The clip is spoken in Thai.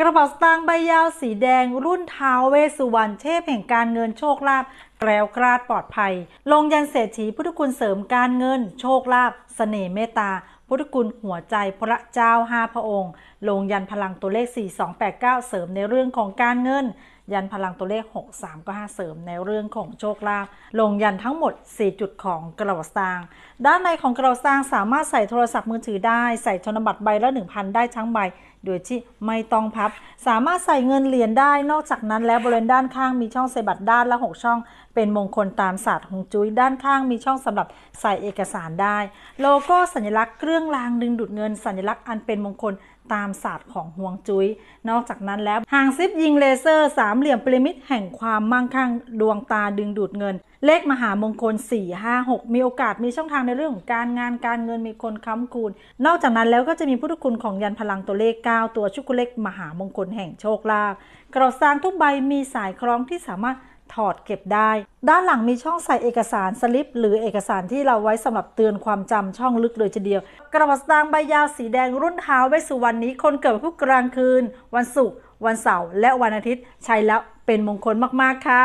กระเป๋าสตางค์ใบยาว สีแดงรุ่นท้าวเวสุวรรณเทพ แห่งการเงินโชคลาภแกล้วกราดปลอดภัย ลงยันเศรษฐีพุทธคุณเสริมการเงินโชคลาภสเสน่ห์เมตตา พุทธคุณหัวใจพระเจ้าห้าพระองค์ ลงยันพลังตัวเลข 4289 เสริมในเรื่องของการเงินยันพลังตัวเลข 6 3 5เสริม ในเรื่องของโชคลาภลงยันทั้งหมด 4 จุดของกระเป๋าตาง ด้านในของกระเป๋าตางสามารถใส่โทรศัพท์มือถือได้ใส่ธนบัตรใบละ1,000 ได้ทั้งใบ โดยที่ไม่ต้องพับ สามารถใส่เงินเหรียญได้นอกจากนั้นแล้วบริเวณด้านข้างมีช่องใส่บัตรด้านละ 6 ช่องเป็นมงคลตามศาสตร์ของจุ้ยด้านข้างมีช่องสำหรับใส่เอกสารได้ โลโก้สัญลักษณ์เครื่องรางดึงดูดเงินสัญลักษณ์อันเป็นมงคลตามศาสตร์ของฮวงจุย้ย นอกจากนั้นแล้ว หางซิปยิงเลเซอร์สามเหลี่ยมพีริมิดแห่งความมั่งคั่ง ดวงตาดึงดูดเงิน เลขมหามงคล 4 5 6 มีโอกาสมีช่องทางในเรื่องของการงานการเงินมีคนค้ำคูณ นอกจากนั้นแล้วก็จะมีพุทธคุณ ของยันพลังตัวเลข 9 ตัวชุกเลขมหามงคลแห่งโชคลาภกระสางทุกใบมีสายคล้องที่สามารถถอดเก็บได้ ด้านหลังมีช่องใส่เอกสารสลิป หรือเอกสารที่เราไว้สำหรับเตือนความจำช่องลึกเลยทีเดียว กระเป๋าสตางค์ใบยาวสีแดงรุ่นเท้าไวสุวรรณนี้ คนเกิดผู้กลางคืน วันศุกร์วันเสาร์และวันอาทิตย์ใช้แล้ว เป็นมงคลมากๆค่ะ